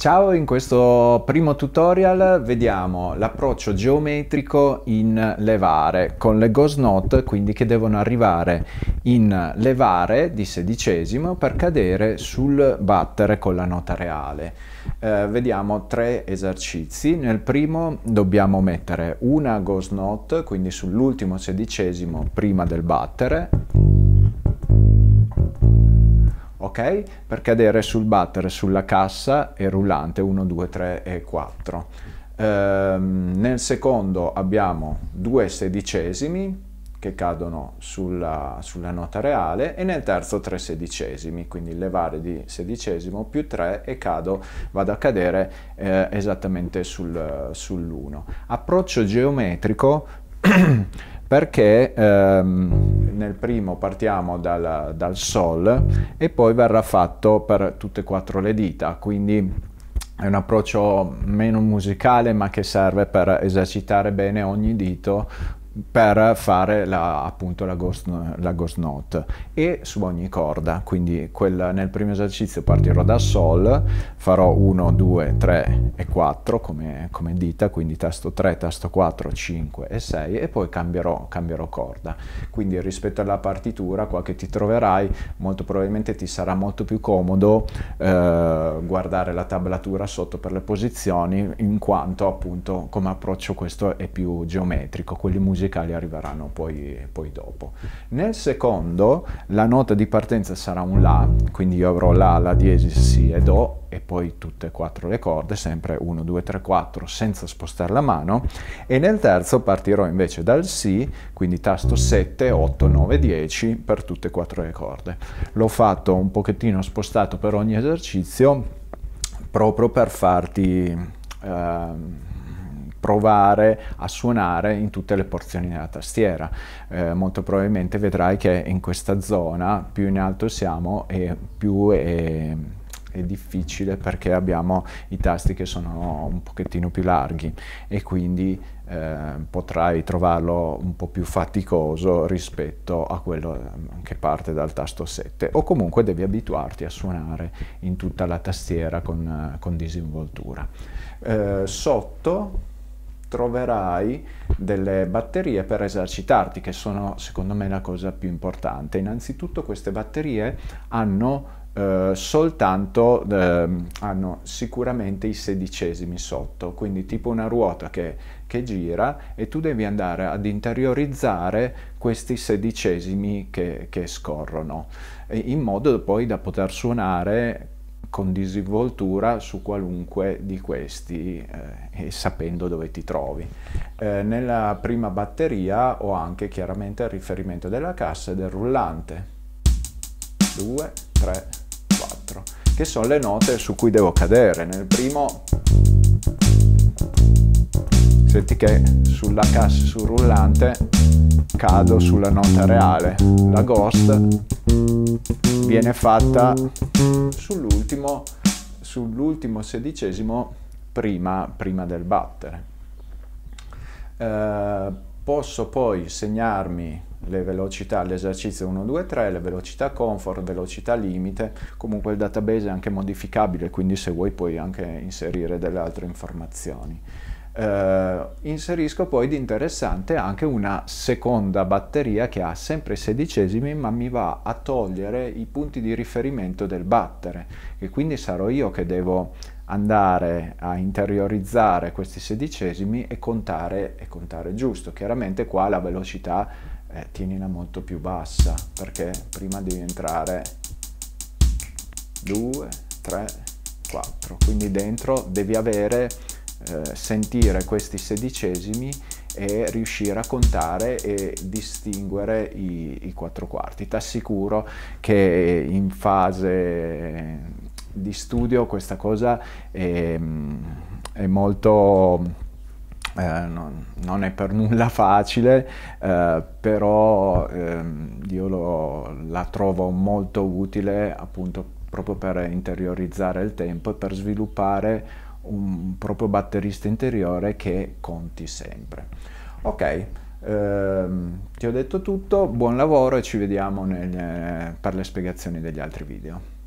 Ciao, in questo primo tutorial vediamo l'approccio geometrico in levare con le ghost note quindi che devono arrivare in levare di sedicesimo per cadere sul battere con la nota reale. Eh, vediamo tre esercizi. Nel primo dobbiamo mettere una ghost note quindi sull'ultimo sedicesimo prima del battere ok? Per cadere sul battere, sulla cassa e rullante 1, 2, 3 e 4. Ehm, nel secondo abbiamo due sedicesimi che cadono sulla, sulla nota reale e nel terzo 3 sedicesimi, quindi levare di sedicesimo più 3 e cado, vado a cadere eh, esattamente sul, sull'1. Approccio geometrico perché ehm, nel primo partiamo dal, dal Sol e poi verrà fatto per tutte e quattro le dita, quindi è un approccio meno musicale ma che serve per esercitare bene ogni dito per fare la, appunto la ghost, la ghost, note e su ogni corda quindi quel, nel primo esercizio partirò da sol farò 1 2 3 e 4 come, come, dita quindi tasto 3 tasto 4 5 e 6 e poi cambierò, cambierò corda quindi rispetto alla partitura qua che ti troverai molto probabilmente ti sarà molto più comodo eh, guardare la tablatura sotto per le posizioni in quanto appunto come approccio questo è più geometrico quelli musicali musicali arriveranno poi, poi dopo. Nel secondo la nota di partenza sarà un La, quindi io avrò La, La diesis, Si e Do e poi tutte e quattro le corde, sempre 1, 2, 3, 4 senza spostare la mano e nel terzo partirò invece dal Si, quindi tasto 7, 8, 9, 10 per tutte e quattro le corde. L'ho fatto un pochettino spostato per ogni esercizio proprio per farti... Uh, provare a suonare in tutte le porzioni della tastiera. Eh, molto probabilmente vedrai che in questa zona più in alto siamo e più è, è, difficile perché abbiamo i tasti che sono un pochettino più larghi e quindi eh, potrai trovarlo un po' più faticoso rispetto a quello ehm, che parte dal tasto 7 o comunque devi abituarti a suonare in tutta la tastiera con, con disinvoltura. Eh, sotto troverai delle batterie per esercitarti, che sono secondo me la cosa più importante. Innanzitutto queste batterie hanno eh, soltanto eh, hanno sicuramente i sedicesimi sotto, quindi tipo una ruota che, che, gira e tu devi andare ad interiorizzare questi sedicesimi che, che scorrono, in modo poi da poter suonare con disinvoltura su qualunque di questi eh, e sapendo dove ti trovi. Eh, nella prima batteria ho anche chiaramente il riferimento della cassa e del rullante. 2, 3, 4, che sono le note su cui devo cadere. Nel primo Senti che sulla cassa, sul rullante, cado sulla nota reale. La ghost viene fatta sull'ultimo, sull'ultimo sedicesimo prima, prima, del battere. Eh, posso poi segnarmi le velocità, l'esercizio 1, 2, 3, le velocità comfort, velocità limite, comunque il database è anche modificabile, quindi se vuoi puoi anche inserire delle altre informazioni eh, inserisco poi di interessante anche una seconda batteria che ha sempre sedicesimi ma mi va a togliere i punti di riferimento del battere e quindi sarò io che devo andare a interiorizzare questi sedicesimi e contare, e contare giusto. Chiaramente qua la velocità eh, tienila molto più bassa perché prima devi entrare 2, 3, 4, quindi dentro devi avere eh, sentire questi sedicesimi e riuscire a contare e distinguere i, i quattro quarti. Ti assicuro che in fase di studio questa cosa è, è molto... Eh, non, non, è per nulla facile, eh, però ehm, io lo, la trovo molto utile appunto proprio per interiorizzare il tempo e per sviluppare un proprio batterista interiore che conti sempre. Ok, ehm, ti ho detto tutto, buon lavoro e ci vediamo nel, per le spiegazioni degli altri video.